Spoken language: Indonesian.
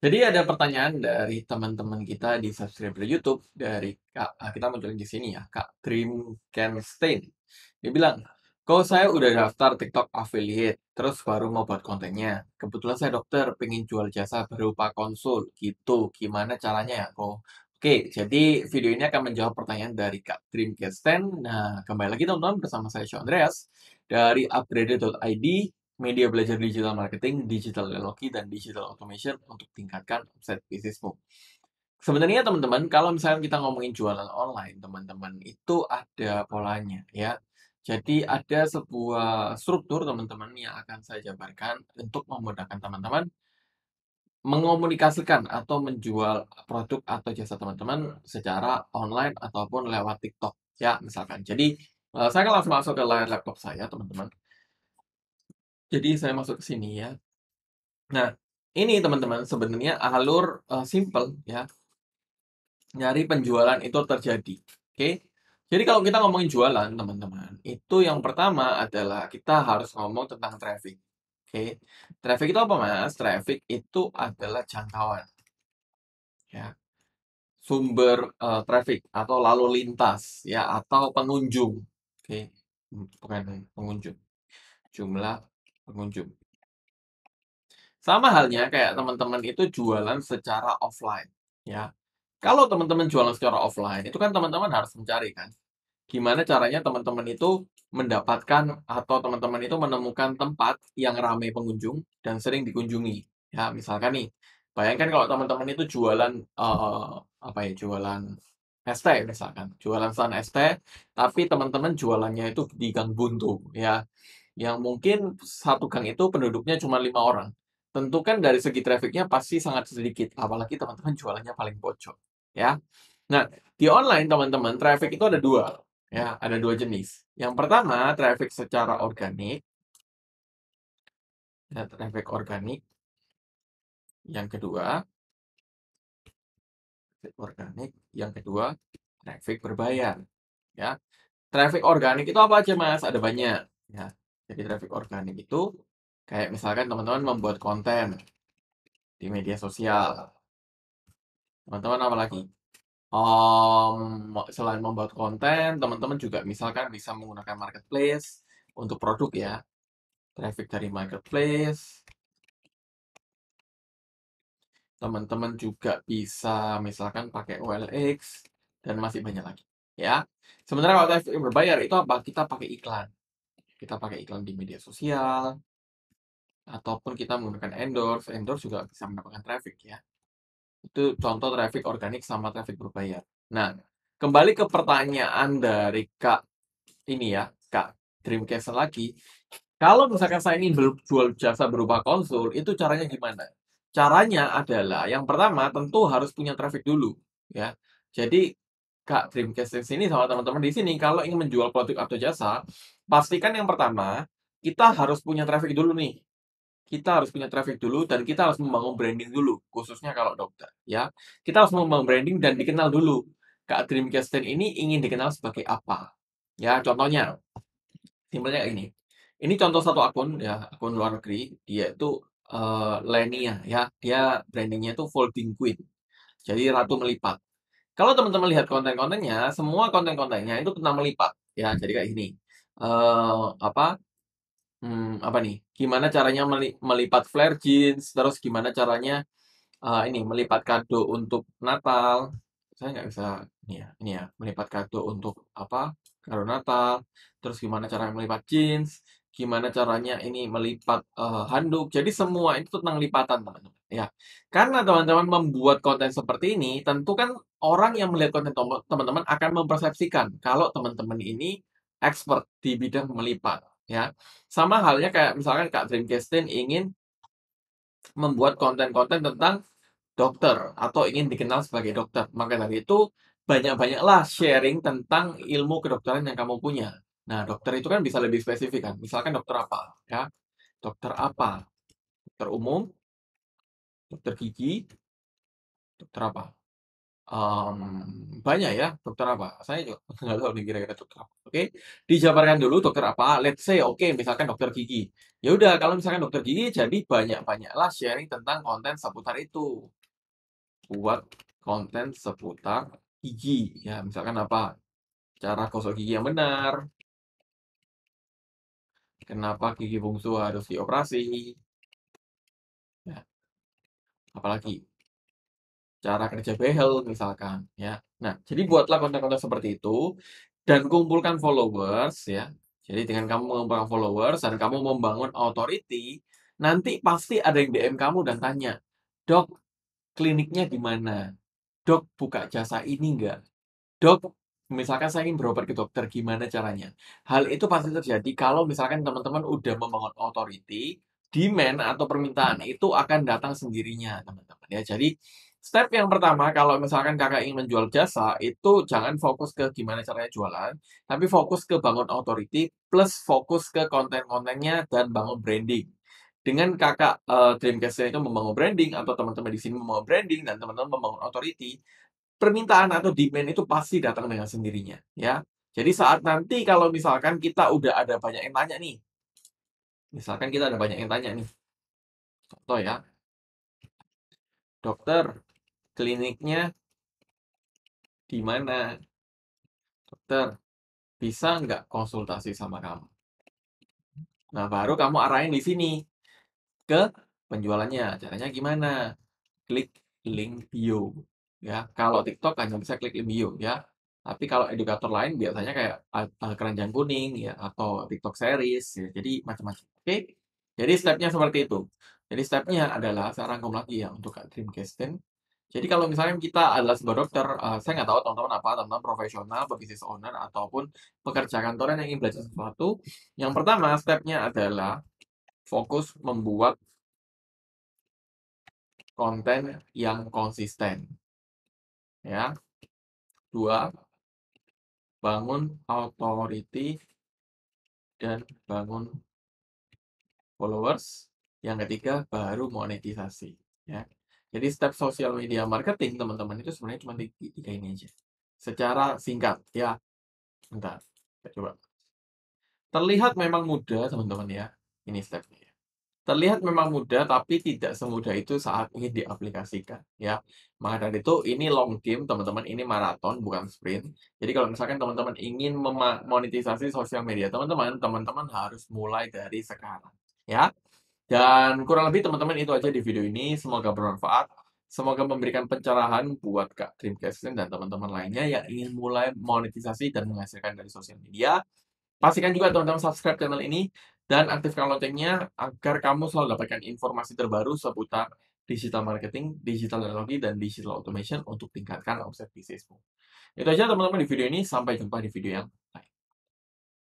Jadi ada pertanyaan dari teman-teman kita di subscriber YouTube dari Kak, ah, kita munculin di sini ya, Kak Dreamkenstein. Dia bilang, kalau saya udah daftar TikTok affiliate, terus baru mau buat kontennya. Kebetulan saya dokter, pengen jual jasa berupa konsul, gitu. Gimana caranya ya, kok? Oke, jadi video ini akan menjawab pertanyaan dari Kak Dreamkenstein. Nah, kembali lagi teman-teman bersama saya Sean Andreas dari upgrade.id media belajar digital marketing, digital eloki, dan digital automation untuk tingkatkan offset bisnismu. Sebenarnya teman-teman, kalau misalnya kita ngomongin jualan online, teman-teman, itu ada polanya ya. Jadi ada sebuah struktur teman-teman yang akan saya jabarkan untuk memudahkan teman-teman mengomunikasikan atau menjual produk atau jasa teman-teman secara online ataupun lewat TikTok ya misalkan. Jadi eh, saya akan langsung masuk ke layar laptop saya teman-teman. Jadi saya masuk ke sini ya. Nah, ini teman-teman sebenarnya alur uh, simple ya. Nyari penjualan itu terjadi. Oke. Okay? Jadi kalau kita ngomongin jualan, teman-teman, itu yang pertama adalah kita harus ngomong tentang traffic. Oke. Okay? Traffic itu apa, Mas? Traffic itu adalah jangkauan. Ya. Sumber uh, traffic atau lalu lintas ya atau pengunjung. Oke. Okay? Hmm, bukan pengunjung. Jumlah pengunjung. Sama halnya kayak teman-teman itu jualan secara offline, ya. Kalau teman-teman jualan secara offline, itu kan teman-teman harus mencari kan. Gimana caranya teman-teman itu mendapatkan atau teman-teman itu menemukan tempat yang ramai pengunjung dan sering dikunjungi. Ya, misalkan nih, bayangkan kalau teman-teman itu jualan uh, apa ya, jualan ST misalkan, jualan sun ST, tapi teman-teman jualannya itu di Gang Buntu ya yang mungkin satu gang itu penduduknya cuma lima orang. Tentu kan dari segi trafficnya pasti sangat sedikit, apalagi teman-teman jualannya paling bocor, ya. Nah, di online teman-teman, traffic itu ada dua, ya, ada dua jenis. Yang pertama, traffic secara organik, ya, traffic organik. Yang kedua, traffic organik. Yang kedua, traffic berbayar, ya. Traffic organik itu apa aja mas? Ada banyak, ya jadi traffic organik itu kayak misalkan teman-teman membuat konten di media sosial. Teman-teman apalagi? Um, selain membuat konten, teman-teman juga misalkan bisa menggunakan marketplace untuk produk ya. Traffic dari marketplace. Teman-teman juga bisa misalkan pakai OLX dan masih banyak lagi ya. Sementara kalau traffic berbayar itu apa? Kita pakai iklan. Kita pakai iklan di media sosial, iya. ataupun kita menggunakan endorse. Endorse juga bisa mendapatkan traffic ya. Itu contoh traffic organik sama traffic berbayar. Nah, kembali ke pertanyaan dari Kak ini ya, Kak Dreamcast lagi. Kalau misalkan saya ingin jual jasa berupa konsul, itu caranya gimana? Caranya adalah yang pertama tentu harus punya traffic dulu ya. Jadi Kak Dreamcast di sini sama teman-teman di sini kalau ingin menjual produk atau jasa, pastikan yang pertama kita harus punya traffic dulu nih. Kita harus punya traffic dulu dan kita harus membangun branding dulu, khususnya kalau dokter ya. Kita harus membangun branding dan dikenal dulu. Kak Dreamcast ini ingin dikenal sebagai apa? Ya, contohnya simpelnya ini. Ini contoh satu akun ya, akun luar negeri, dia itu uh, Lenia ya. Dia brandingnya itu Folding Queen. Jadi ratu melipat kalau teman-teman lihat konten-kontennya, semua konten-kontennya itu pernah melipat, ya. Jadi kayak gini, uh, apa? Hmm, apa nih? Gimana caranya melipat flare jeans? Terus gimana caranya uh, ini melipat kado untuk Natal? Saya nggak bisa ini ya, ini ya, melipat kado untuk apa? Kado Natal. Terus gimana cara melipat jeans? gimana caranya ini melipat uh, handuk. Jadi semua itu tentang lipatan, teman-teman. Ya. Karena teman-teman membuat konten seperti ini, tentu kan orang yang melihat konten teman-teman akan mempersepsikan kalau teman-teman ini expert di bidang melipat, ya. Sama halnya kayak misalkan Kak Dreamcastin ingin membuat konten-konten tentang dokter atau ingin dikenal sebagai dokter. Maka dari itu banyak-banyaklah sharing tentang ilmu kedokteran yang kamu punya Nah, dokter itu kan bisa lebih spesifik kan. Misalkan dokter apa, ya? Dokter apa? Dokter umum, dokter gigi, dokter apa? Um, banyak ya dokter apa? Saya juga nggak tahu nih kira-kira dokter apa. Oke, okay? dijabarkan dulu dokter apa. Let's say, oke, okay, misalkan dokter gigi. Ya udah, kalau misalkan dokter gigi, jadi banyak-banyaklah sharing tentang konten seputar itu. Buat konten seputar gigi, ya misalkan apa? Cara gosok gigi yang benar, Kenapa gigi bungsu harus dioperasi? Ya. Apalagi cara kerja behel misalkan ya. Nah, jadi buatlah konten-konten seperti itu dan kumpulkan followers ya. Jadi dengan kamu mengumpulkan followers dan kamu membangun authority, nanti pasti ada yang DM kamu dan tanya, "Dok, kliniknya di mana? Dok, buka jasa ini enggak? Dok, misalkan saya ingin berobat ke dokter, gimana caranya? Hal itu pasti terjadi kalau misalkan teman-teman udah membangun authority, demand atau permintaan itu akan datang sendirinya, teman-teman. Ya, jadi step yang pertama kalau misalkan kakak ingin menjual jasa, itu jangan fokus ke gimana caranya jualan, tapi fokus ke bangun authority plus fokus ke konten-kontennya dan bangun branding dengan kakak uh, Dreamcast itu membangun branding atau teman-teman di sini membangun branding dan teman-teman membangun authority permintaan atau demand itu pasti datang dengan sendirinya ya. Jadi saat nanti kalau misalkan kita udah ada banyak yang tanya nih. Misalkan kita ada banyak yang tanya nih. Contoh ya. Dokter, kliniknya di mana? Dokter, bisa nggak konsultasi sama kamu? Nah, baru kamu arahin di sini ke penjualannya. Caranya gimana? Klik link bio ya. Kalau TikTok hanya bisa klik link bio ya. Tapi kalau edukator lain biasanya kayak uh, keranjang kuning ya atau TikTok series ya. Jadi macam-macam. Oke. Jadi stepnya seperti itu. Jadi stepnya adalah saya rangkum lagi ya untuk Dream Casting. Jadi kalau misalnya kita adalah sebuah dokter, uh, saya nggak tahu teman-teman apa, teman-teman profesional, business owner, ataupun pekerja kantoran yang ingin belajar sesuatu. Yang pertama, stepnya adalah fokus membuat konten yang konsisten ya. Dua, bangun authority dan bangun followers. Yang ketiga baru monetisasi, ya. Jadi step social media marketing teman-teman itu sebenarnya cuma tiga ini aja. Secara singkat ya. Bentar, kita coba. Terlihat memang mudah teman-teman ya. Ini stepnya. Ya. Terlihat memang mudah, tapi tidak semudah itu saat ingin diaplikasikan, ya. Maka dari itu, ini long game, teman-teman, ini maraton, bukan sprint. Jadi kalau misalkan teman-teman ingin memonetisasi sosial media teman-teman, teman-teman harus mulai dari sekarang, ya. Dan kurang lebih teman-teman itu aja di video ini, semoga bermanfaat. Semoga memberikan pencerahan buat Kak Casting dan teman-teman lainnya yang ingin mulai monetisasi dan menghasilkan dari sosial media. Pastikan juga teman-teman subscribe channel ini dan aktifkan loncengnya agar kamu selalu dapatkan informasi terbaru seputar digital marketing, digital teknologi, dan digital automation untuk tingkatkan omset bisnismu. Itu aja teman-teman di video ini, sampai jumpa di video yang lain.